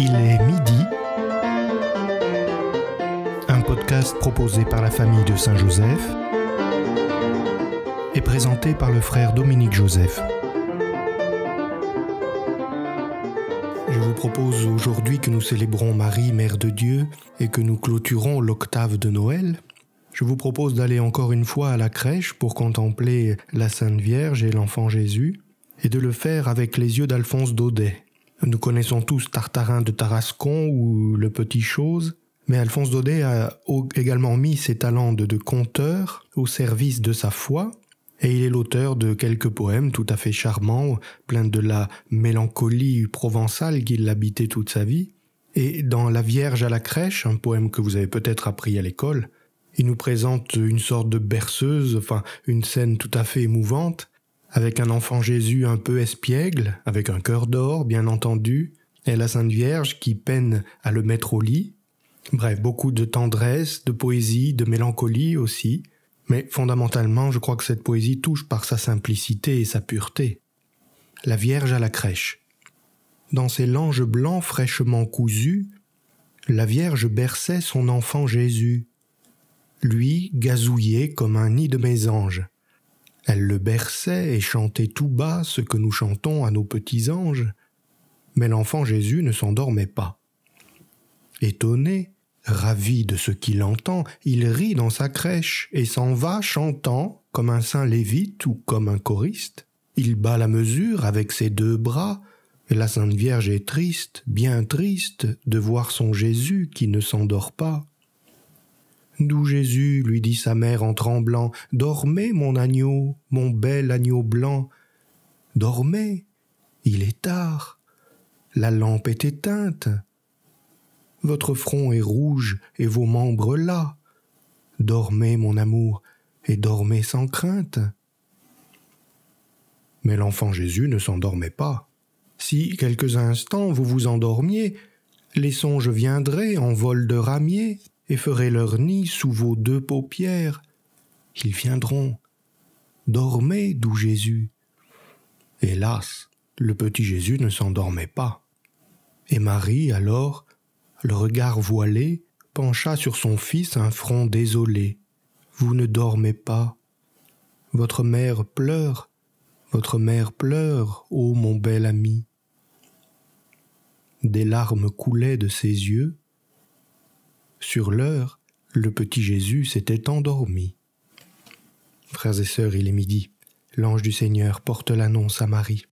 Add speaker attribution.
Speaker 1: Il est midi. Un podcast proposé par la famille de Saint-Joseph et présenté par le frère Dominique Joseph. Je vous propose aujourd'hui que nous célébrons Marie, Mère de Dieu, et que nous clôturons l'octave de Noël. Je vous propose d'aller encore une fois à la crèche pour contempler la Sainte Vierge et l'enfant Jésus, et de le faire avec les yeux d'Alphonse Daudet, nous connaissons tous Tartarin de Tarascon ou Le Petit Chose, mais Alphonse Daudet a également mis ses talents de, conteur au service de sa foi, et il est l'auteur de quelques poèmes tout à fait charmants, pleins de la mélancolie provençale qui l'habitait toute sa vie. Et dans La Vierge à la crèche, un poème que vous avez peut-être appris à l'école, il nous présente une sorte de berceuse, enfin une scène tout à fait émouvante, avec un enfant Jésus un peu espiègle, avec un cœur d'or, bien entendu, et la Sainte Vierge qui peine à le mettre au lit. Bref, beaucoup de tendresse, de poésie, de mélancolie aussi, mais fondamentalement, je crois que cette poésie touche par sa simplicité et sa pureté. La Vierge à la crèche. Dans ses langes blancs fraîchement cousus, la Vierge berçait son enfant Jésus, lui gazouillé comme un nid de mésanges. Elle le berçait et chantait tout bas ce que nous chantons à nos petits anges. Mais l'enfant Jésus ne s'endormait pas. Étonné, ravi de ce qu'il entend, il rit dans sa crèche et s'en va chantant comme un saint lévite ou comme un choriste. Il bat la mesure avec ses deux bras, la Sainte Vierge est triste, bien triste, de voir son Jésus qui ne s'endort pas d'où Jésus lui dit sa mère en tremblant, Dormez, mon agneau, mon bel agneau blanc. Dormez, il est tard, la lampe est éteinte. Votre front est rouge et vos membres là. Dormez, mon amour, et dormez sans crainte. Mais l'enfant Jésus ne s'endormait pas. Si quelques instants vous vous endormiez, les songes viendraient en vol de ramier et ferez leur nid sous vos deux paupières, ils viendront. Dormez, doux Jésus. Hélas, le petit Jésus ne s'endormait pas. Et Marie, alors, le regard voilé, pencha sur son fils un front désolé. Vous ne dormez pas. Votre mère pleure, votre mère pleure, ô mon bel ami. Des larmes coulaient de ses yeux, sur l'heure, le petit Jésus s'était endormi. Frères et sœurs, il est midi. L'ange du Seigneur porte l'annonce à Marie.